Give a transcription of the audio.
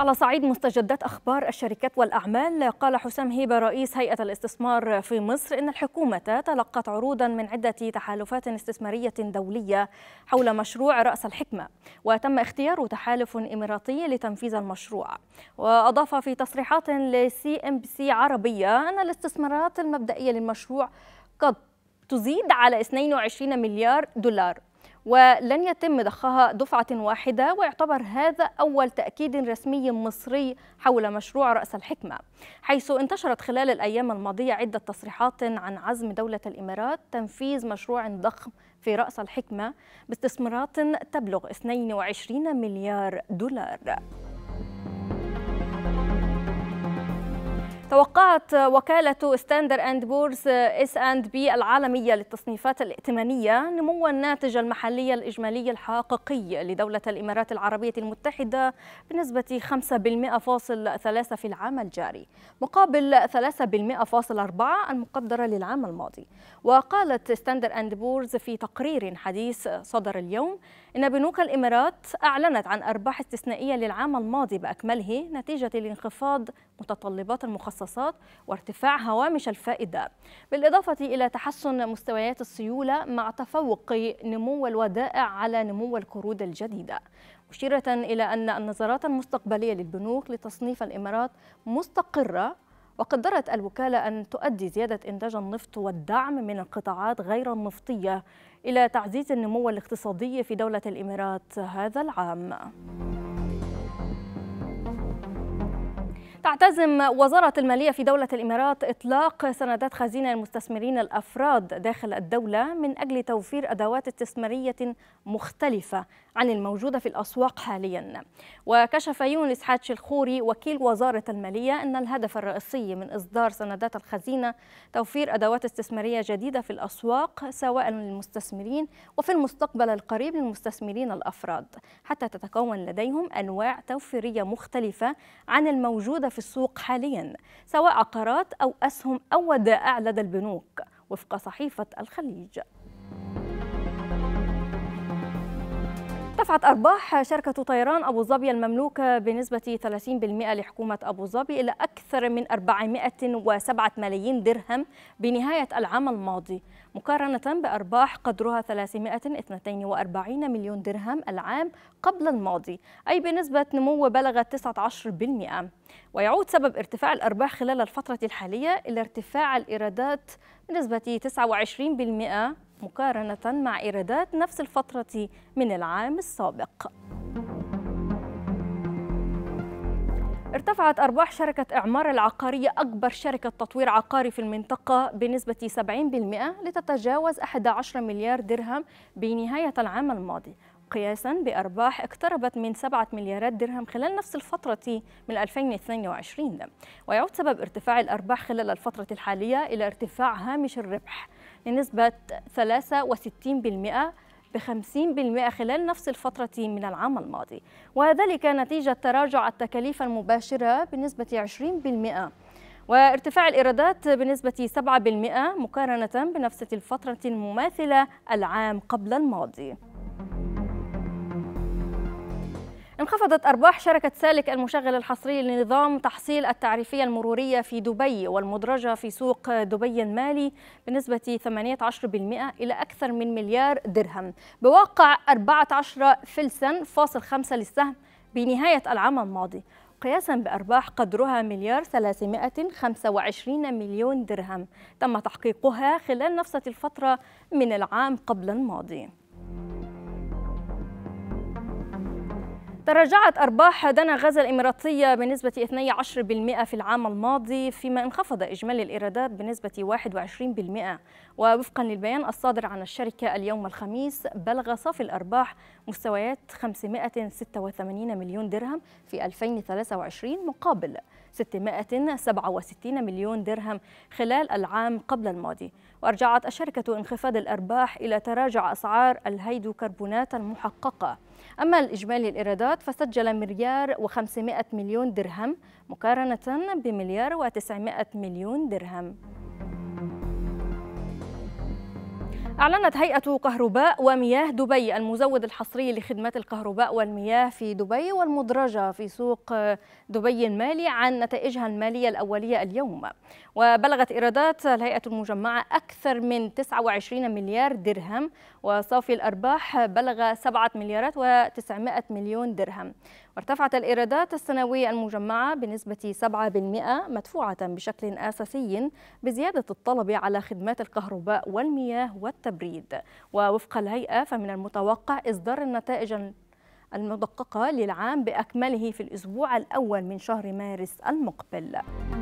على صعيد مستجدات أخبار الشركات والأعمال قال حسام هيبة رئيس هيئة الاستثمار في مصر إن الحكومة تلقت عروضا من عدة تحالفات استثمارية دولية حول مشروع رأس الحكمة وتم اختيار تحالف إماراتي لتنفيذ المشروع وأضاف في تصريحات لسي ام بي سي عربية أن الاستثمارات المبدئية للمشروع قد تزيد على 22 مليار دولار ولن يتم ضخها دفعة واحدة ويعتبر هذا أول تأكيد رسمي مصري حول مشروع رأس الحكمة حيث انتشرت خلال الأيام الماضية عدة تصريحات عن عزم دولة الإمارات تنفيذ مشروع ضخم في رأس الحكمة باستثمارات تبلغ 22 مليار دولار توقعت وكالة ستاندر أند بورز اس أند بي العالمية للتصنيفات الائتمانية نمو الناتج المحلي الإجمالي الحقيقي لدولة الإمارات العربية المتحدة بنسبة 5.3% في العام الجاري مقابل 3.4% المقدرة للعام الماضي وقالت ستاندر أند بورز في تقرير حديث صدر اليوم إن بنوك الإمارات أعلنت عن أرباح استثنائية للعام الماضي بأكمله نتيجة الانخفاض متطلبات المخصصات وارتفاع هوامش الفائدة بالإضافة إلى تحسن مستويات السيولة مع تفوق نمو الودائع على نمو القروض الجديدة مشيرة إلى أن النظرات المستقبلية للبنوك لتصنيف الإمارات مستقرة وقدرت الوكالة أن تؤدي زيادة إنتاج النفط والدعم من القطاعات غير النفطية إلى تعزيز النمو الاقتصادي في دولة الإمارات هذا العام. تعتزم وزارة المالية في دولة الإمارات إطلاق سندات خزينة للمستثمرين الأفراد داخل الدولة من أجل توفير أدوات استثمارية مختلفة عن الموجودة في الأسواق حاليا وكشف يونس حاتش الخوري وكيل وزارة المالية أن الهدف الرئيسي من إصدار سندات الخزينة توفير أدوات استثمارية جديدة في الأسواق سواء للمستثمرين وفي المستقبل القريب للمستثمرين الأفراد حتى تتكون لديهم أنواع توفيرية مختلفة عن الموجودة في السوق حاليا سواء عقارات أو أسهم أو ودائع لدى البنوك وفق صحيفة الخليج دفعت أرباح شركة طيران أبو ظبي المملوكة بنسبة 30% لحكومة أبو ظبي إلى أكثر من 407 ملايين درهم بنهاية العام الماضي مقارنة بأرباح قدرها 342 مليون درهم العام قبل الماضي أي بنسبة نمو بلغت 19% ويعود سبب ارتفاع الأرباح خلال الفترة الحالية إلى ارتفاع الإيرادات بنسبة 29% مقارنة مع إيرادات نفس الفترة من العام السابق ارتفعت أرباح شركة إعمار العقارية أكبر شركة تطوير عقاري في المنطقة بنسبة 70% لتتجاوز 11 مليار درهم بنهاية العام الماضي قياسا بأرباح اقتربت من 7 مليارات درهم خلال نفس الفترة من 2022 ويعود سبب ارتفاع الأرباح خلال الفترة الحالية إلى ارتفاع هامش الربح لنسبة 63% ب 50% خلال نفس الفترة من العام الماضي وذلك نتيجة تراجع التكاليف المباشرة بنسبة 20% وارتفاع الإيرادات بنسبة 7% مقارنة بنفس الفترة المماثلة العام قبل الماضي انخفضت أرباح شركة سالك المشغل الحصري لنظام تحصيل التعريفية المرورية في دبي والمدرجة في سوق دبي المالي بنسبة 18% إلى أكثر من مليار درهم بواقع 14 فلسا فاصل خمسة للسهم بنهاية العام الماضي قياسا بأرباح قدرها مليار 325 مليون درهم تم تحقيقها خلال نفس الفترة من العام قبل الماضي تراجعت أرباح دنا غزة الإماراتية بنسبة 12% في العام الماضي فيما انخفض إجمالي الإيرادات بنسبة 21% ووفقا للبيان الصادر عن الشركة اليوم الخميس بلغ صافي الأرباح مستويات 586 مليون درهم في 2023 مقابل 667 مليون درهم خلال العام قبل الماضي وأرجعت الشركة انخفاض الأرباح إلى تراجع أسعار الهيدروكربونات المحققة أما الإجمالي الإيرادات فسجل مليار و500 مليون درهم مقارنة بمليار و900 مليون درهم أعلنت هيئة كهرباء ومياه دبي المزود الحصري لخدمات الكهرباء والمياه في دبي والمدرجة في سوق دبي المالي عن نتائجها المالية الأولية اليوم وبلغت إيرادات الهيئة المجمعة أكثر من 29 مليار درهم وصافي الأرباح بلغ 7 مليارات و900 مليون درهم ارتفعت الإيرادات السنوية المجمعة بنسبة 7% مدفوعة بشكل أساسي بزيادة الطلب على خدمات الكهرباء والمياه والتبريد ووفق الهيئة فمن المتوقع إصدار النتائج المدققة للعام بأكمله في الأسبوع الأول من شهر مارس المقبل